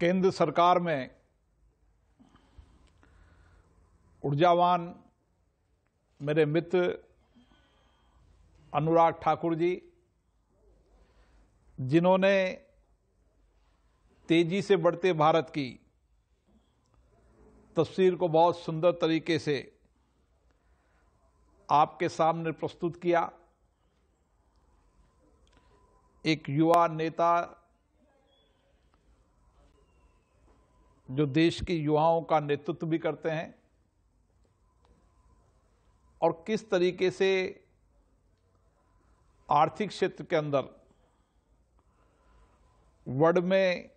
केंद्र सरकार में ऊर्जावान मेरे मित्र अनुराग ठाकुर जी जिन्होंने तेजी से बढ़ते भारत की तस्वीर को बहुत सुंदर तरीके से आपके सामने प्रस्तुत किया एक युवा नेता जो देश के युवाओं का नेतृत्व भी करते हैं और किस तरीके से आर्थिक क्षेत्र के अंदर वर्ल्ड में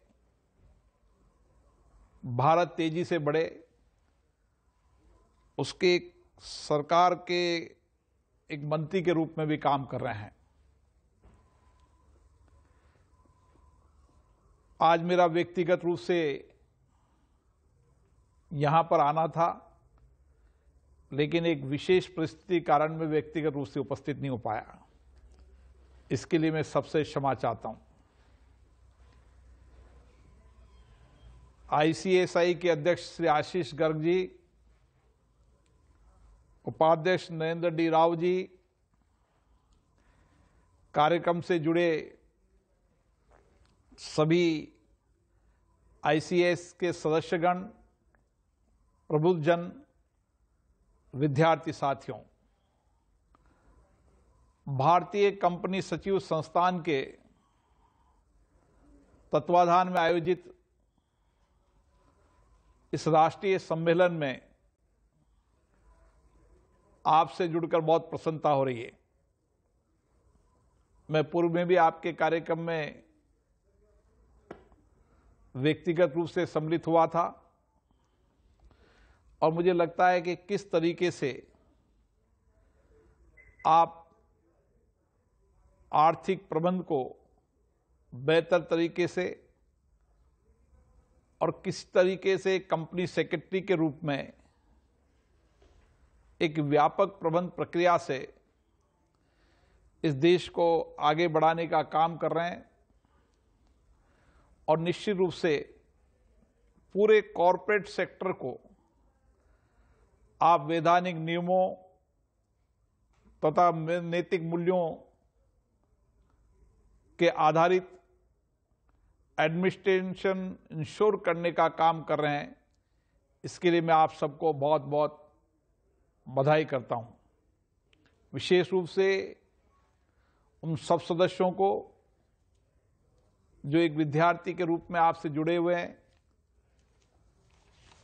भारत तेजी से बढ़े उसके सरकार के एक मंत्री के रूप में भी काम कर रहे हैं आज मेरा व्यक्तिगत रूप से यहां पर आना था लेकिन एक विशेष परिस्थिति कारण में व्यक्तिगत रूप से उपस्थित नहीं हो पाया इसके लिए मैं सबसे क्षमा चाहता हूं आईसीएसआई के अध्यक्ष श्री आशीष गर्ग जी उपाध्यक्ष नरेंद्र डी राव जी कार्यक्रम से जुड़े सभी आईसीएस के सदस्यगण प्रबुद्धजन विद्यार्थी साथियों भारतीय कंपनी सचिव संस्थान के तत्वाधान में आयोजित इस राष्ट्रीय सम्मेलन में आपसे जुड़कर बहुत प्रसन्नता हो रही है मैं पूर्व में भी आपके कार्यक्रम में व्यक्तिगत रूप से सम्मिलित हुआ था और मुझे लगता है कि किस तरीके से आप आर्थिक प्रबंध को बेहतर तरीके से और किस तरीके से कंपनी सेक्रेटरी के रूप में एक व्यापक प्रबंध प्रक्रिया से इस देश को आगे बढ़ाने का काम कर रहे हैं और निश्चित रूप से पूरे कॉरपोरेट सेक्टर को आप वैधानिक नियमों तथा नैतिक मूल्यों के आधारित एडमिनिस्ट्रेशन इंश्योर करने का काम कर रहे हैं इसके लिए मैं आप सबको बहुत बहुत बधाई करता हूं विशेष रूप से उन सब सदस्यों को जो एक विद्यार्थी के रूप में आपसे जुड़े हुए हैं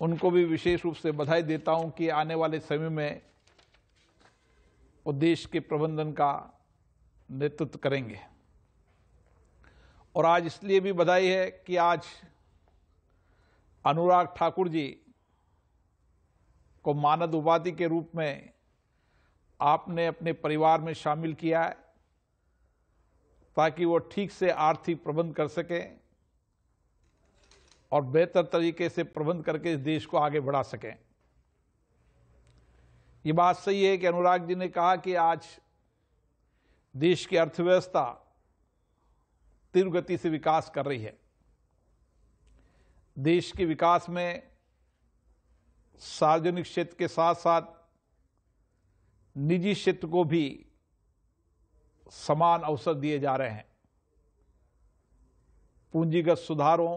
उनको भी विशेष रूप से बधाई देता हूं कि आने वाले समय में उद्देश्य के प्रबंधन का नेतृत्व करेंगे और आज इसलिए भी बधाई है कि आज अनुराग ठाकुर जी को मानद उपाधि के रूप में आपने अपने परिवार में शामिल किया है ताकि वो ठीक से आर्थिक प्रबंध कर सकें और बेहतर तरीके से प्रबंध करके इस देश को आगे बढ़ा सकें ये बात सही है कि अनुराग जी ने कहा कि आज देश की अर्थव्यवस्था तीव्र गति से विकास कर रही है देश के विकास में सार्वजनिक क्षेत्र के साथ साथ निजी क्षेत्र को भी समान अवसर दिए जा रहे हैं पूंजीगत सुधारों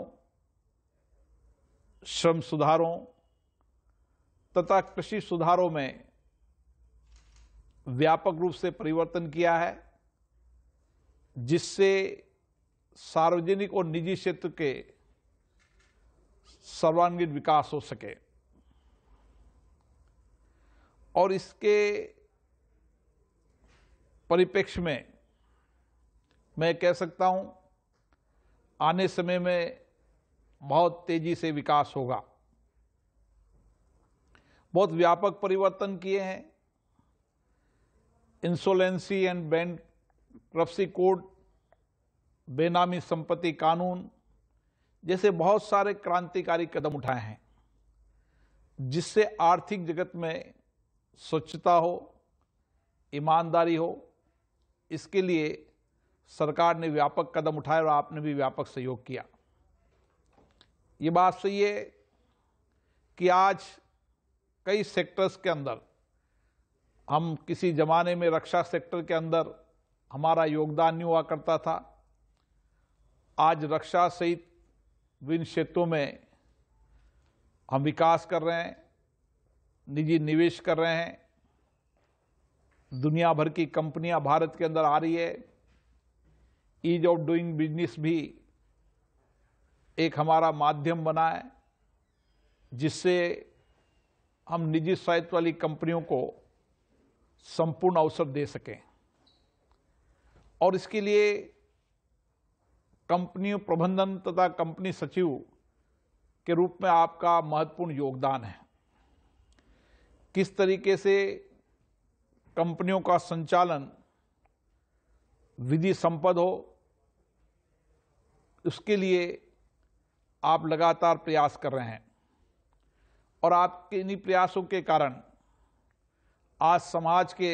श्रम सुधारों तथा कृषि सुधारों में व्यापक रूप से परिवर्तन किया है जिससे सार्वजनिक और निजी क्षेत्र के सर्वांगीण विकास हो सके और इसके परिप्रेक्ष्य में मैं कह सकता हूं आने समय में बहुत तेजी से विकास होगा बहुत व्यापक परिवर्तन किए हैं insolvency and bankruptcy code बेनामी संपत्ति कानून जैसे बहुत सारे क्रांतिकारी कदम उठाए हैं जिससे आर्थिक जगत में स्वच्छता हो ईमानदारी हो इसके लिए सरकार ने व्यापक कदम उठाए और आपने भी व्यापक सहयोग किया ये बात सही है कि आज कई सेक्टर्स के अंदर हम किसी ज़माने में रक्षा सेक्टर के अंदर हमारा योगदान नहीं हुआ करता था आज रक्षा सहित विभिन्न क्षेत्रों में हम विकास कर रहे हैं निजी निवेश कर रहे हैं दुनिया भर की कंपनियां भारत के अंदर आ रही है ईज ऑफ डूइंग बिजनेस भी एक हमारा माध्यम बना है जिससे हम निजी स्वायत्त वाली कंपनियों को संपूर्ण अवसर दे सकें और इसके लिए कंपनी प्रबंधन तथा कंपनी सचिव के रूप में आपका महत्वपूर्ण योगदान है किस तरीके से कंपनियों का संचालन विधि संपद हो उसके लिए आप लगातार प्रयास कर रहे हैं और आपके इन्हीं प्रयासों के कारण आज समाज के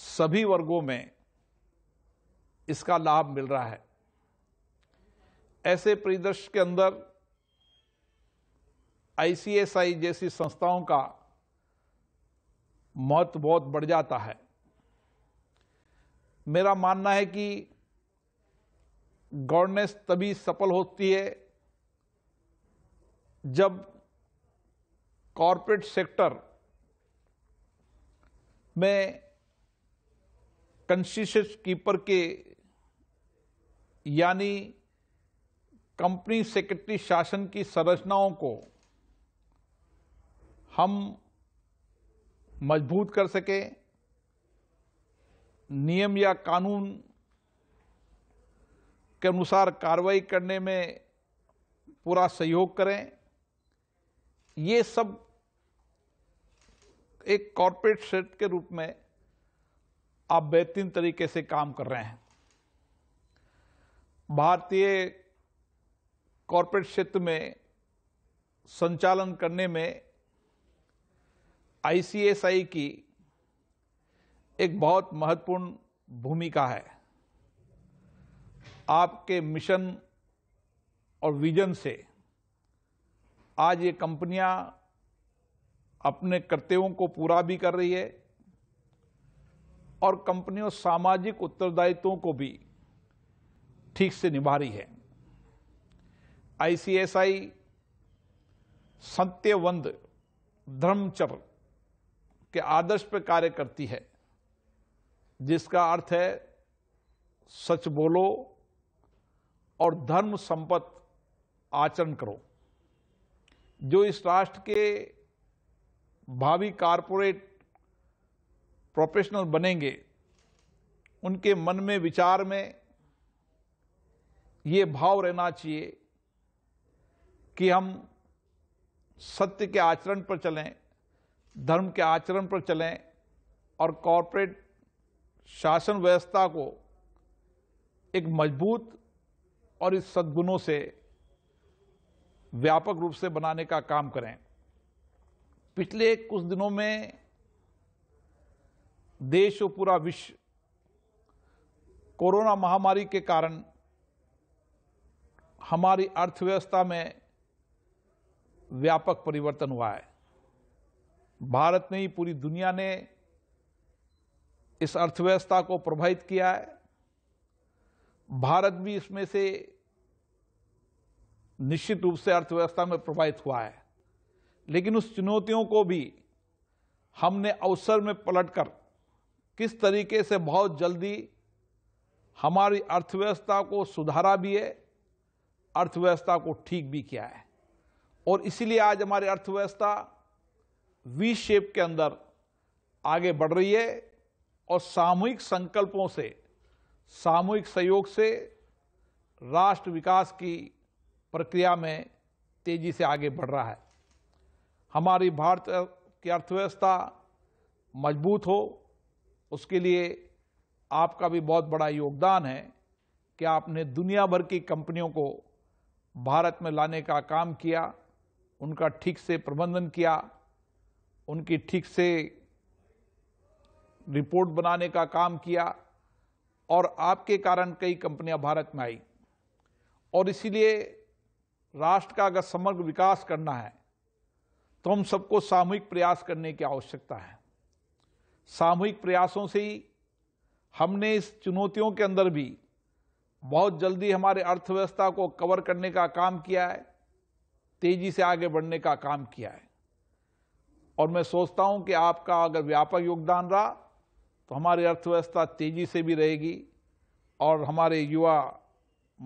सभी वर्गों में इसका लाभ मिल रहा है ऐसे परिदृश्य के अंदर आईसीएसआई जैसी संस्थाओं का महत्व बहुत बढ़ जाता है मेरा मानना है कि गवर्नेंस तभी सफल होती है जब कॉरपोरेट सेक्टर में कंसिशस कीपर के यानी कंपनी सेक्रेटरी शासन की संरचनाओं को हम मजबूत कर सके नियम या कानून के अनुसार कार्रवाई करने में पूरा सहयोग करें ये सब एक कॉरपोरेट सेट के रूप में आप बेहतरीन तरीके से काम कर रहे हैं भारतीय कॉरपोरेट क्षेत्र में संचालन करने में आईसीएसआई की एक बहुत महत्वपूर्ण भूमिका है आपके मिशन और विजन से आज ये कंपनियां अपने कर्तव्यों को पूरा भी कर रही है और कंपनियों सामाजिक उत्तरदायित्वों को भी ठीक से निभा रही है आईसीएसआई सत्यवंद धर्मचर के आदर्श पर कार्य करती है जिसका अर्थ है सच बोलो और धर्म संपत्त आचरण करो जो इस राष्ट्र के भावी कारपोरेट प्रोफेशनल बनेंगे उनके मन में विचार में ये भाव रहना चाहिए कि हम सत्य के आचरण पर चलें धर्म के आचरण पर चलें और कॉरपोरेट शासन व्यवस्था को एक मजबूत और इस सद्गुणों से व्यापक रूप से बनाने का काम करें पिछले कुछ दिनों में देश और पूरा विश्व कोरोना महामारी के कारण हमारी अर्थव्यवस्था में व्यापक परिवर्तन हुआ है भारत नहीं पूरी दुनिया ने इस अर्थव्यवस्था को प्रभावित किया है भारत भी इसमें से निश्चित रूप से अर्थव्यवस्था में प्रभावित हुआ है लेकिन उस चुनौतियों को भी हमने अवसर में पलटकर किस तरीके से बहुत जल्दी हमारी अर्थव्यवस्था को सुधारा भी है अर्थव्यवस्था को ठीक भी किया है और इसीलिए आज हमारी अर्थव्यवस्था वी शेप के अंदर आगे बढ़ रही है और सामूहिक संकल्पों से सामूहिक सहयोग से राष्ट्र विकास की प्रक्रिया में तेजी से आगे बढ़ रहा है हमारी भारत की अर्थव्यवस्था मजबूत हो उसके लिए आपका भी बहुत बड़ा योगदान है कि आपने दुनिया भर की कंपनियों को भारत में लाने का काम किया उनका ठीक से प्रबंधन किया उनकी ठीक से रिपोर्ट बनाने का काम किया और आपके कारण कई कंपनियां भारत में आई और इसीलिए राष्ट्र का अगर समग्र विकास करना है तो हम सबको सामूहिक प्रयास करने की आवश्यकता है सामूहिक प्रयासों से ही हमने इस चुनौतियों के अंदर भी बहुत जल्दी हमारे अर्थव्यवस्था को कवर करने का काम किया है तेजी से आगे बढ़ने का काम किया है और मैं सोचता हूं कि आपका अगर व्यापक योगदान रहा तो हमारी अर्थव्यवस्था तेजी से भी रहेगी और हमारे युवा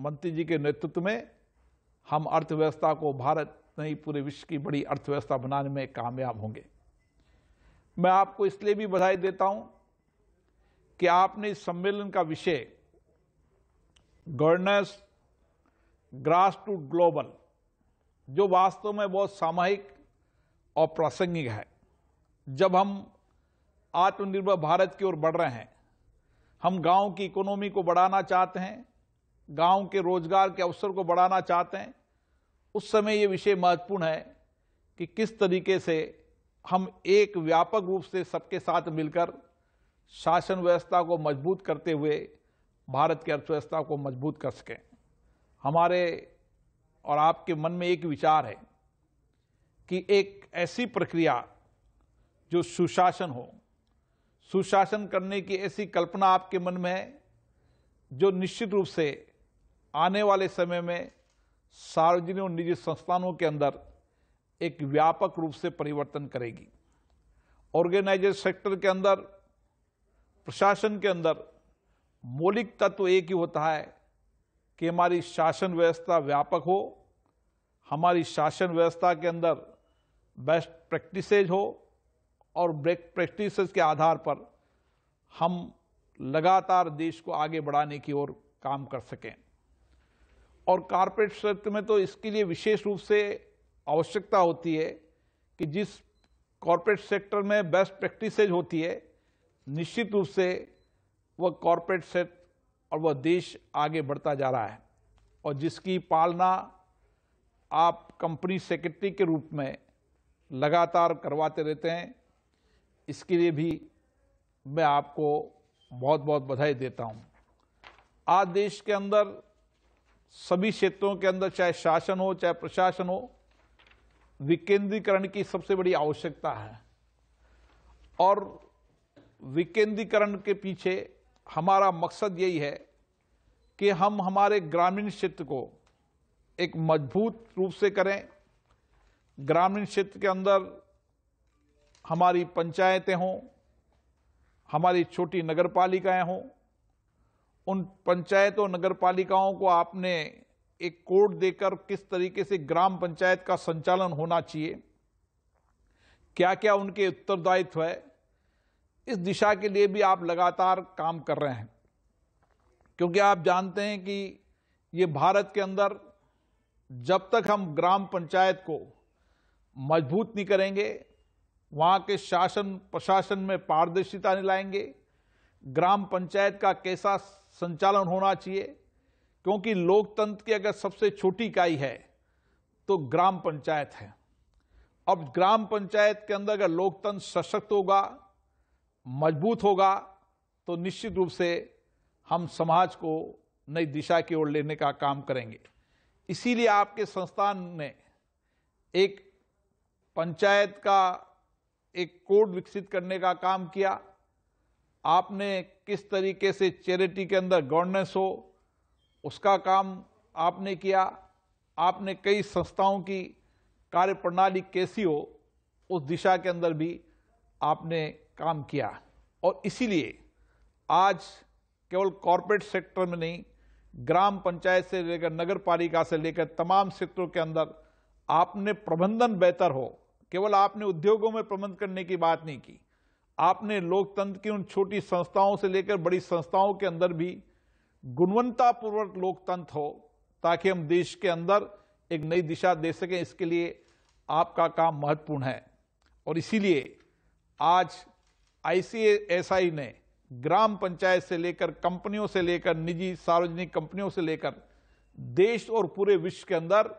मंत्री जी के नेतृत्व में हम अर्थव्यवस्था को भारत नहीं पूरे विश्व की बड़ी अर्थव्यवस्था बनाने में कामयाब होंगे मैं आपको इसलिए भी बधाई देता हूं कि आपने इस सम्मेलन का विषय गवर्नेंस ग्रास टू ग्लोबल जो वास्तव में बहुत सामूहिक और प्रासंगिक है जब हम आत्मनिर्भर भारत की ओर बढ़ रहे हैं हम गांव की इकोनॉमी को बढ़ाना चाहते हैं गांव के रोजगार के अवसर को बढ़ाना चाहते हैं उस समय ये विषय महत्वपूर्ण है कि किस तरीके से हम एक व्यापक रूप से सबके साथ मिलकर शासन व्यवस्था को मजबूत करते हुए भारत की अर्थव्यवस्था को मजबूत कर सकें हमारे और आपके मन में एक विचार है कि एक ऐसी प्रक्रिया जो सुशासन हो सुशासन करने की ऐसी कल्पना आपके मन में है जो निश्चित रूप से आने वाले समय में सार्वजनिक और निजी संस्थानों के अंदर एक व्यापक रूप से परिवर्तन करेगी ऑर्गेनाइजेड सेक्टर के अंदर प्रशासन के अंदर मौलिक तत्व एक ही होता है कि हमारी शासन व्यवस्था व्यापक हो हमारी शासन व्यवस्था के अंदर बेस्ट प्रैक्टिसेज हो और ब्रेक प्रैक्टिस के आधार पर हम लगातार देश को आगे बढ़ाने की ओर काम कर सकें और कारपोरेट क्षेत्र में तो इसके लिए विशेष रूप से आवश्यकता होती है कि जिस कॉरपोरेट सेक्टर में बेस्ट प्रैक्टिसेज होती है निश्चित रूप से वह कॉरपोरेट सेट और वह देश आगे बढ़ता जा रहा है और जिसकी पालना आप कंपनी सेक्रेटरी के रूप में लगातार करवाते रहते हैं इसके लिए भी मैं आपको बहुत बहुत बधाई देता हूं आज देश के अंदर सभी क्षेत्रों के अंदर चाहे शासन हो चाहे प्रशासन हो विकेंद्रीकरण की सबसे बड़ी आवश्यकता है और विकेंद्रीकरण के पीछे हमारा मकसद यही है कि हम हमारे ग्रामीण क्षेत्र को एक मजबूत रूप से करें ग्रामीण क्षेत्र के अंदर हमारी पंचायतें हों हमारी छोटी नगर पालिकाएं हों उन पंचायतों नगर पालिकाओं को आपने एक कोड देकर किस तरीके से ग्राम पंचायत का संचालन होना चाहिए क्या क्या उनके उत्तरदायित्व है इस दिशा के लिए भी आप लगातार काम कर रहे हैं क्योंकि आप जानते हैं कि ये भारत के अंदर जब तक हम ग्राम पंचायत को मजबूत नहीं करेंगे वहाँ के शासन प्रशासन में पारदर्शिता लाएंगे ग्राम पंचायत का कैसा संचालन होना चाहिए क्योंकि लोकतंत्र की अगर सबसे छोटी इकाई है तो ग्राम पंचायत है अब ग्राम पंचायत के अंदर अगर लोकतंत्र सशक्त होगा मजबूत होगा तो निश्चित रूप से हम समाज को नई दिशा की ओर लेने का काम करेंगे इसीलिए आपके संस्थान ने एक पंचायत का एक कोड विकसित करने का काम किया आपने किस तरीके से चैरिटी के अंदर गवर्नेंस हो उसका काम आपने किया आपने कई संस्थाओं की कार्य प्रणाली कैसी हो उस दिशा के अंदर भी आपने काम किया और इसीलिए आज केवल कॉरपोरेट सेक्टर में नहीं ग्राम पंचायत से लेकर नगर पालिका से लेकर तमाम क्षेत्रों के अंदर आपने प्रबंधन बेहतर हो केवल आपने उद्योगों में प्रबंध करने की बात नहीं की आपने लोकतंत्र की उन छोटी संस्थाओं से लेकर बड़ी संस्थाओं के अंदर भी गुणवत्तापूर्वक लोकतंत्र हो ताकि हम देश के अंदर एक नई दिशा दे सकें इसके लिए आपका काम महत्वपूर्ण है और इसीलिए आज आईसीएसआई ने ग्राम पंचायत से लेकर कंपनियों से लेकर निजी सार्वजनिक कंपनियों से लेकर देश और पूरे विश्व के अंदर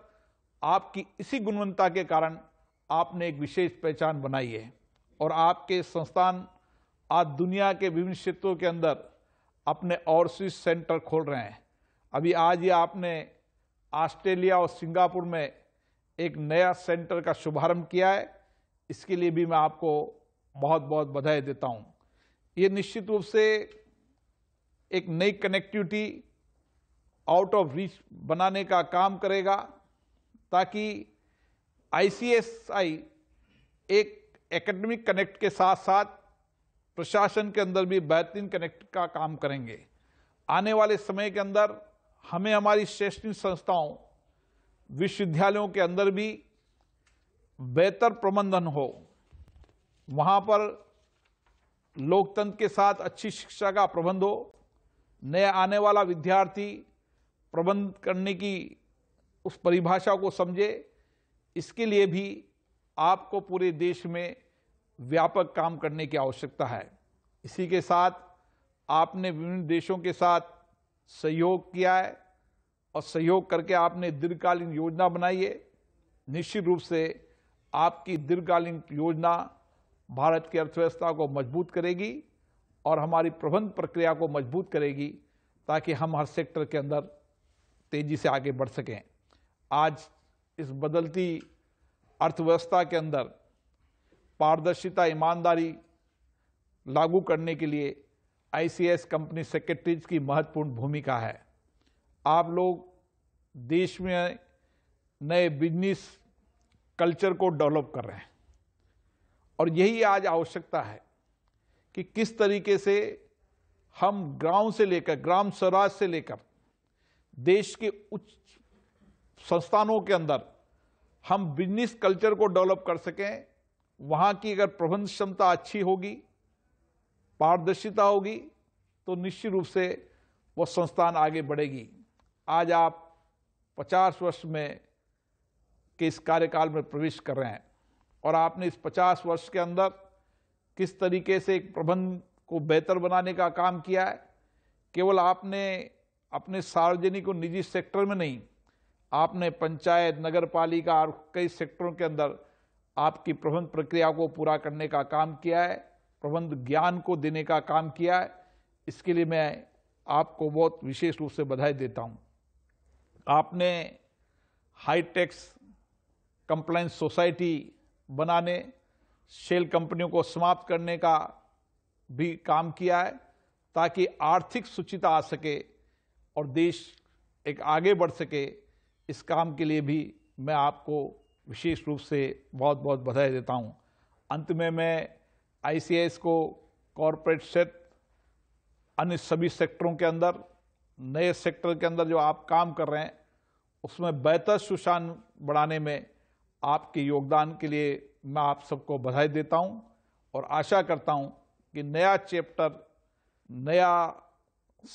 आपकी इसी गुणवत्ता के कारण आपने एक विशेष पहचान बनाई है और आपके संस्थान आज दुनिया के विभिन्न क्षेत्रों के अंदर अपने ओवरसीज सेंटर खोल रहे हैं अभी आज ये आपने ऑस्ट्रेलिया और सिंगापुर में एक नया सेंटर का शुभारंभ किया है इसके लिए भी मैं आपको बहुत बहुत बधाई देता हूँ ये निश्चित रूप से एक नई कनेक्टिविटी आउट ऑफ रीच बनाने का काम करेगा ताकि आईसीएसआई एक एकेडमिक कनेक्ट के साथ साथ प्रशासन के अंदर भी बेहतरीन कनेक्ट का काम करेंगे आने वाले समय के अंदर हमें हमारी शैक्षणिक संस्थाओं विश्वविद्यालयों के अंदर भी बेहतर प्रबंधन हो वहाँ पर लोकतंत्र के साथ अच्छी शिक्षा का प्रबंध हो नया आने वाला विद्यार्थी प्रबंध करने की उस परिभाषा को समझे इसके लिए भी आपको पूरे देश में व्यापक काम करने की आवश्यकता है इसी के साथ आपने विभिन्न देशों के साथ सहयोग किया है और सहयोग करके आपने दीर्घकालीन योजना बनाई है निश्चित रूप से आपकी दीर्घकालीन योजना भारत की अर्थव्यवस्था को मजबूत करेगी और हमारी प्रबंध प्रक्रिया को मजबूत करेगी ताकि हम हर सेक्टर के अंदर तेजी से आगे बढ़ सकें आज इस बदलती अर्थव्यवस्था के अंदर पारदर्शिता ईमानदारी लागू करने के लिए आईसीएस कंपनी सेक्रेटरीज की महत्वपूर्ण भूमिका है आप लोग देश में नए बिजनेस कल्चर को डेवलप कर रहे हैं और यही आज आवश्यकता है कि किस तरीके से हम ग्राउंड से लेकर ग्राम स्वराज से लेकर देश के उच्च संस्थानों के अंदर हम बिजनेस कल्चर को डेवलप कर सकें वहाँ की अगर प्रबंध क्षमता अच्छी होगी पारदर्शिता होगी तो निश्चित रूप से वह संस्थान आगे बढ़ेगी आज आप 50 वर्ष में के इस कार्यकाल में प्रवेश कर रहे हैं और आपने इस 50 वर्ष के अंदर किस तरीके से एक प्रबंध को बेहतर बनाने का काम किया है केवल आपने अपने सार्वजनिक और निजी सेक्टर में नहीं आपने पंचायत नगर पालिका और कई सेक्टरों के अंदर आपकी प्रबंध प्रक्रिया को पूरा करने का काम किया है प्रबंध ज्ञान को देने का काम किया है इसके लिए मैं आपको बहुत विशेष रूप से बधाई देता हूं आपने हाईटेक्स कंप्लाइंस सोसाइटी बनाने शेल कंपनियों को समाप्त करने का भी काम किया है ताकि आर्थिक सुचिता आ सके और देश एक आगे बढ़ सके इस काम के लिए भी मैं आपको विशेष रूप से बहुत बहुत बधाई देता हूं अंत में मैं आई को कॉरपोरेट सेट अन्य सभी सेक्टरों के अंदर नए सेक्टर के अंदर जो आप काम कर रहे हैं उसमें बेहतर सुशान बढ़ाने में आपके योगदान के लिए मैं आप सबको बधाई देता हूं और आशा करता हूं कि नया चैप्टर नया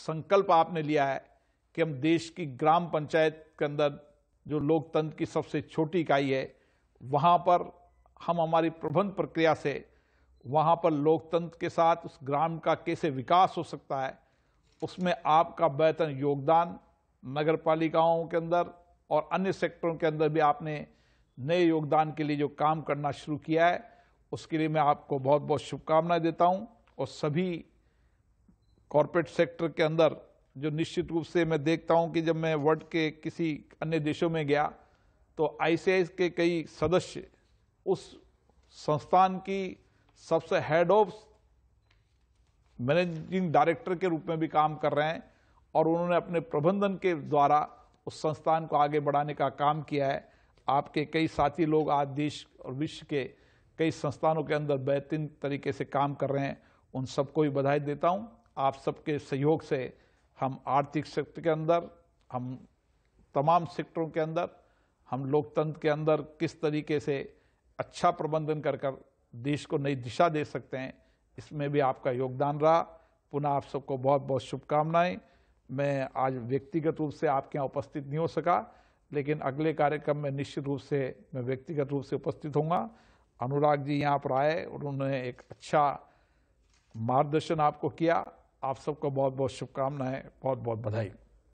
संकल्प आपने लिया है कि हम देश की ग्राम पंचायत के अंदर जो लोकतंत्र की सबसे छोटी इकाई है वहाँ पर हम हमारी प्रबंध प्रक्रिया से वहाँ पर लोकतंत्र के साथ उस ग्राम का कैसे विकास हो सकता है उसमें आपका बेहतर योगदान नगर पालिकाओं के अंदर और अन्य सेक्टरों के अंदर भी आपने नए योगदान के लिए जो काम करना शुरू किया है उसके लिए मैं आपको बहुत बहुत शुभकामनाएं देता हूं और सभी कॉरपोरेट सेक्टर के अंदर जो निश्चित रूप से मैं देखता हूं कि जब मैं वर्ल्ड के किसी अन्य देशों में गया तो आईसीआई के कई सदस्य उस संस्थान की सबसे हेड ऑफ मैनेजिंग डायरेक्टर के रूप में भी काम कर रहे हैं और उन्होंने अपने प्रबंधन के द्वारा उस संस्थान को आगे बढ़ाने का काम किया है आपके कई साथी लोग आज देश और विश्व के कई संस्थानों के अंदर बेहतरीन तरीके से काम कर रहे हैं उन सबको भी बधाई देता हूं आप सबके सहयोग से हम आर्थिक सेक्टर के अंदर हम तमाम सेक्टरों के अंदर हम लोकतंत्र के अंदर किस तरीके से अच्छा प्रबंधन कर कर देश को नई दिशा दे सकते हैं इसमें भी आपका योगदान रहा पुनः आप सबको बहुत बहुत शुभकामनाएं मैं आज व्यक्तिगत रूप से आपके यहाँ उपस्थित नहीं हो सका लेकिन अगले कार्यक्रम में निश्चित रूप से मैं व्यक्तिगत रूप से उपस्थित होंगे अनुराग जी यहाँ पर आए उन्होंने एक अच्छा मार्गदर्शन आपको किया आप सबको बहुत बहुत शुभकामनाएं बहुत बहुत बधाई